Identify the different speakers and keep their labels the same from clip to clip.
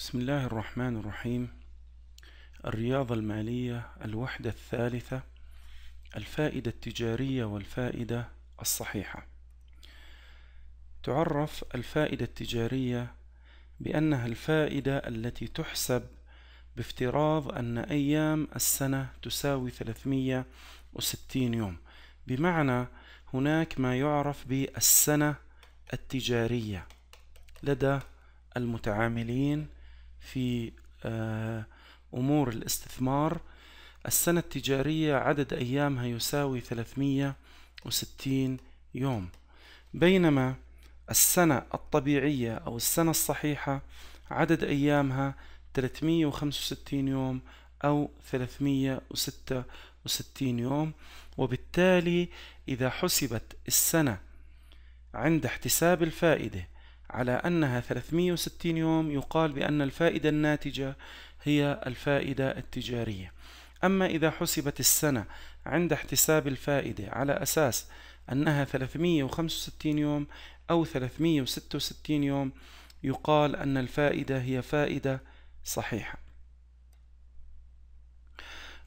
Speaker 1: بسم الله الرحمن الرحيم الرياضة المالية الوحدة الثالثة الفائدة التجارية والفائدة الصحيحة تعرف الفائدة التجارية بأنها الفائدة التي تحسب بافتراض أن أيام السنة تساوي 360 يوم بمعنى هناك ما يعرف بالسنة التجارية لدى المتعاملين في آه، أمور الاستثمار السنة التجارية عدد أيامها يساوي 360 يوم بينما السنة الطبيعية أو السنة الصحيحة عدد أيامها 365 يوم أو 366 يوم وبالتالي إذا حسبت السنة عند احتساب الفائدة على أنها 360 يوم يقال بأن الفائدة الناتجة هي الفائدة التجارية أما إذا حسبت السنة عند احتساب الفائدة على أساس أنها 365 يوم أو 366 يوم يقال أن الفائدة هي فائدة صحيحة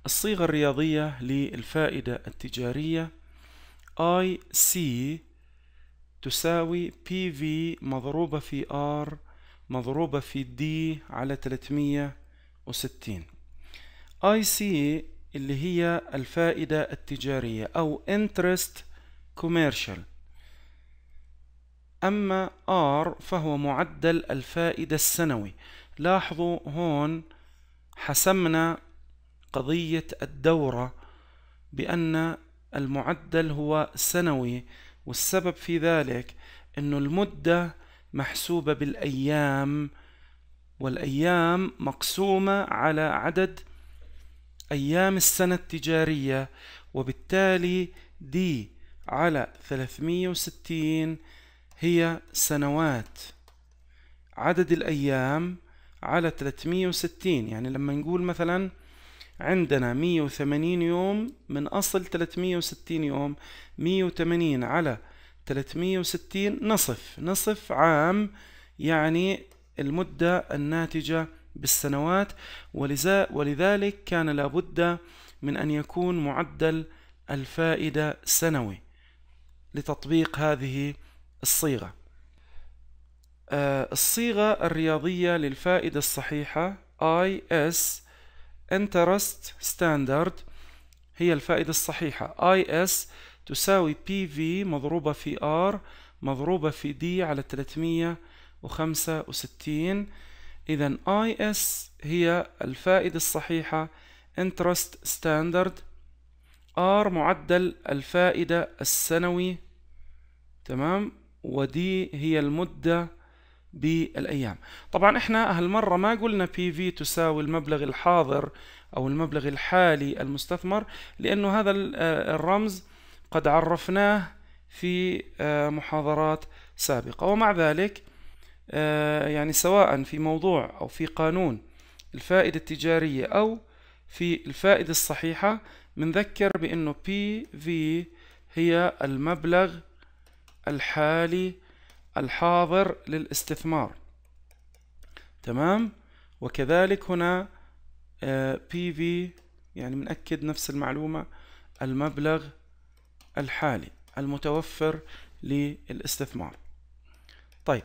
Speaker 1: الصيغة الرياضية للفائدة التجارية I see تساوي PV مضروبة في R مضروبة في D على 360 سي اللي هي الفائدة التجارية أو Interest Commercial أما R فهو معدل الفائدة السنوي لاحظوا هون حسمنا قضية الدورة بأن المعدل هو سنوي والسبب في ذلك انه المدة محسوبة بالايام والايام مقسومة على عدد ايام السنة التجارية وبالتالي دي على 360 هي سنوات عدد الايام على 360 يعني لما نقول مثلا عندنا 180 يوم من أصل 360 يوم 180 على 360 نصف نصف عام يعني المدة الناتجة بالسنوات ولذلك كان لابد من أن يكون معدل الفائدة سنوي لتطبيق هذه الصيغة آه، الصيغة الرياضية للفائدة الصحيحة IS interest standard هي الفائدة الصحيحة IS تساوي PV مضروبة في R مضروبة في D على 365 إذا IS هي الفائدة الصحيحة interest standard R معدل الفائدة السنوي تمام ودي هي المدة بالأيام طبعا إحنا هالمرة ما قلنا PV تساوي المبلغ الحاضر أو المبلغ الحالي المستثمر لأنه هذا آه، الرمز قد عرفناه في آه، محاضرات سابقة ومع ذلك آه، يعني سواء في موضوع أو في قانون الفائدة التجارية أو في الفائدة الصحيحة بنذكر بأنه PV هي المبلغ الحالي الحاضر للاستثمار تمام وكذلك هنا بي آه، في يعني منأكد نفس المعلومة المبلغ الحالي المتوفر للاستثمار طيب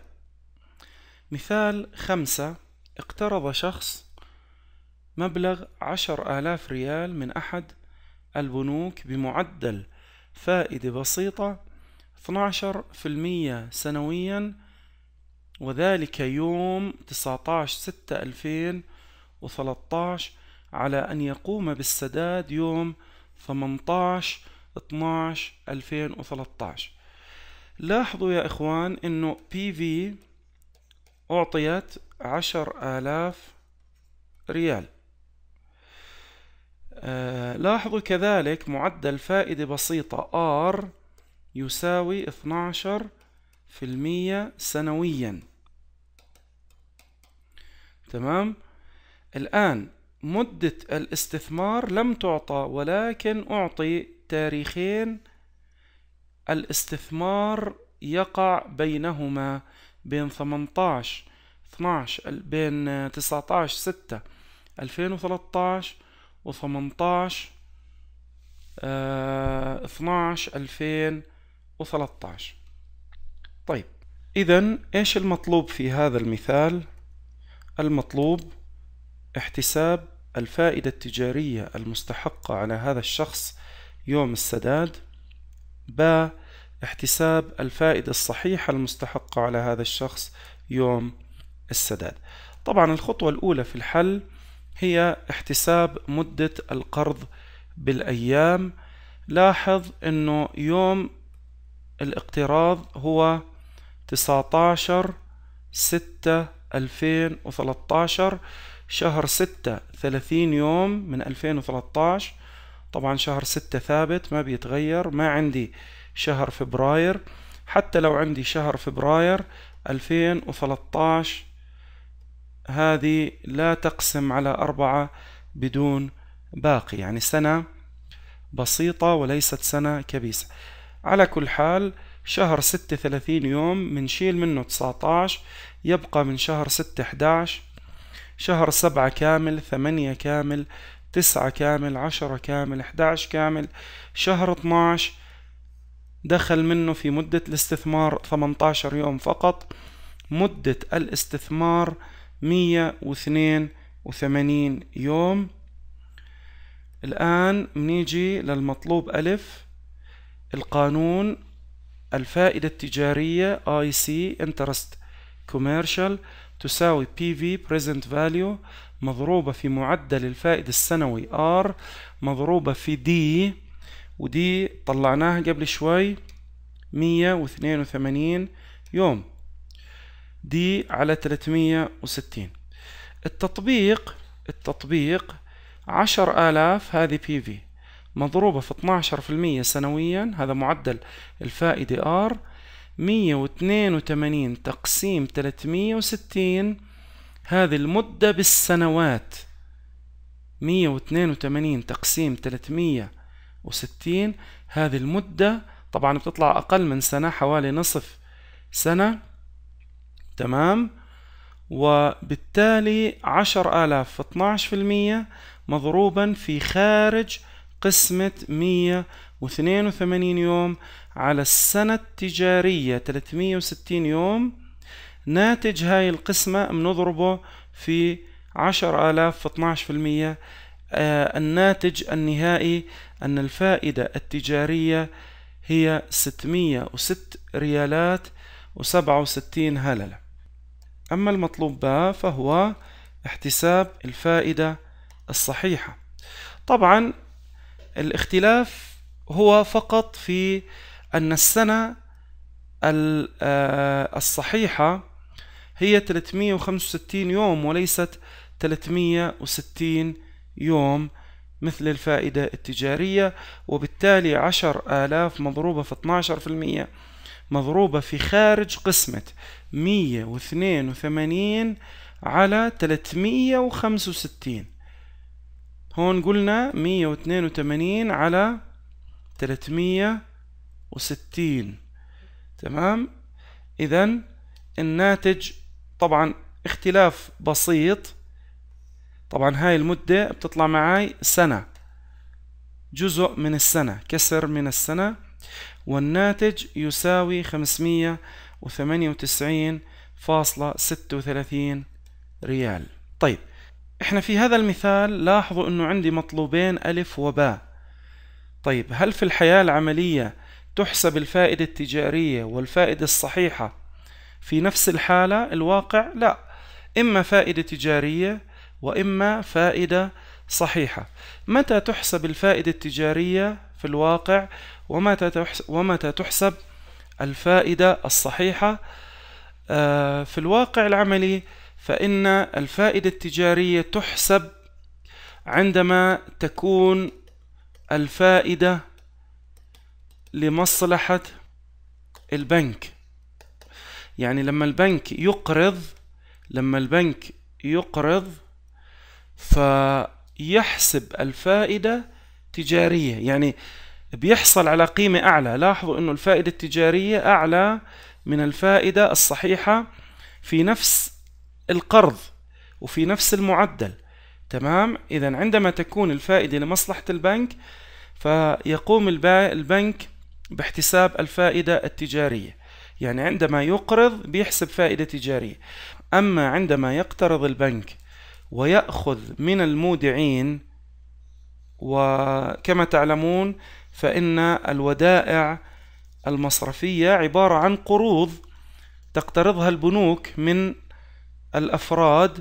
Speaker 1: مثال خمسة اقترض شخص مبلغ عشر آلاف ريال من أحد البنوك بمعدل فائدة بسيطة 12% سنويا وذلك يوم 19/6/2013 على أن يقوم بالسداد يوم 18/12/2013 لاحظوا يا إخوان أنه PV أعطيت 10000 ريال آه لاحظوا كذلك معدل فائدة بسيطة R يساوي 12 سنويا تمام الآن مدة الاستثمار لم تعطى ولكن أعطي تاريخين الاستثمار يقع بينهما بين 18 12 بين 19 6 2013 و 18 12 2000 و13 طيب إذا إيش المطلوب في هذا المثال؟ المطلوب احتساب الفائدة التجارية المستحقة على هذا الشخص يوم السداد ب احتساب الفائدة الصحيحة المستحقة على هذا الشخص يوم السداد طبعا الخطوة الأولى في الحل هي احتساب مدة القرض بالأيام لاحظ أنه يوم الاقتراض هو 19 6 2013 شهر 6 30 يوم من 2013 طبعا شهر 6 ثابت ما بيتغير ما عندي شهر فبراير حتى لو عندي شهر فبراير 2013 هذه لا تقسم على أربعة بدون باقي يعني سنة بسيطة وليست سنة كبيسة على كل حال شهر ستة ثلاثين يوم منشيل منه تسعتاش يبقى من شهر ستة حداش شهر سبعة كامل ثمانية كامل تسعة كامل عشرة كامل حداش كامل شهر اتناش دخل منه في مدة الاستثمار 18 يوم فقط مدة الاستثمار 182 يوم الآن بنيجي للمطلوب ألف القانون الفائدة التجارية IC Interest Commercial تساوي PV Present Value مضروبة في معدل الفائدة السنوي R مضروبة في D ودي طلعناها قبل شوي 182 يوم دي على 360 التطبيق التطبيق 10000 هذه بي في مضروبة في 12% سنويا هذا معدل الفائدة R 182 تقسيم 360 هذه المدة بالسنوات 182 تقسيم 360 هذه المدة طبعا بتطلع أقل من سنة حوالي نصف سنة تمام وبالتالي 10000 في 12% مضروبا في خارج قسمة 182 يوم على السنة التجارية 360 يوم ناتج هاي القسمة بنضربه في 10000 في 12% آه الناتج النهائي أن الفائدة التجارية هي 606 ريالات و67 هللة أما المطلوب بها فهو احتساب الفائدة الصحيحة طبعا الاختلاف هو فقط في أن السنة آه، الصحيحة هي 365 يوم وليست 360 يوم مثل الفائدة التجارية وبالتالي 10000 مضروبة في 12% مضروبة في خارج قسمة 182 على 365 هون قلنا مية على 360 وستين تمام إذا الناتج طبعا اختلاف بسيط طبعا هاي المدة بتطلع معاي سنة جزء من السنة كسر من السنة والناتج يساوي خمسمية وتسعين فاصلة ستة وثلاثين ريال طيب احنا في هذا المثال لاحظوا انه عندي مطلوبين ألف وباء طيب هل في الحياة العملية تحسب الفائدة التجارية والفائدة الصحيحة في نفس الحالة الواقع لا إما فائدة تجارية وإما فائدة صحيحة متى تحسب الفائدة التجارية في الواقع ومتى تحسب الفائدة الصحيحة آه، في الواقع العملي فإن الفائدة التجارية تحسب عندما تكون الفائدة لمصلحة البنك يعني لما البنك يقرض لما البنك يقرض فيحسب الفائدة تجارية يعني بيحصل على قيمة أعلى لاحظوا أنه الفائدة التجارية أعلى من الفائدة الصحيحة في نفس القرض وفي نفس المعدل تمام إذا عندما تكون الفائدة لمصلحة البنك فيقوم البنك باحتساب الفائدة التجارية يعني عندما يقرض بيحسب فائدة تجارية أما عندما يقترض البنك ويأخذ من المودعين وكما تعلمون فإن الودائع المصرفية عبارة عن قروض تقترضها البنوك من الأفراد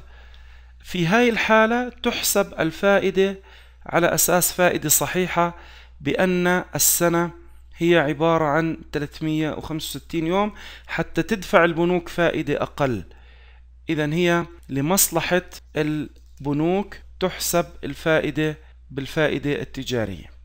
Speaker 1: في هاي الحالة تحسب الفائدة على أساس فائدة صحيحة بأن السنة هي عبارة عن 365 يوم حتى تدفع البنوك فائدة أقل إذا هي لمصلحة البنوك تحسب الفائدة بالفائدة التجارية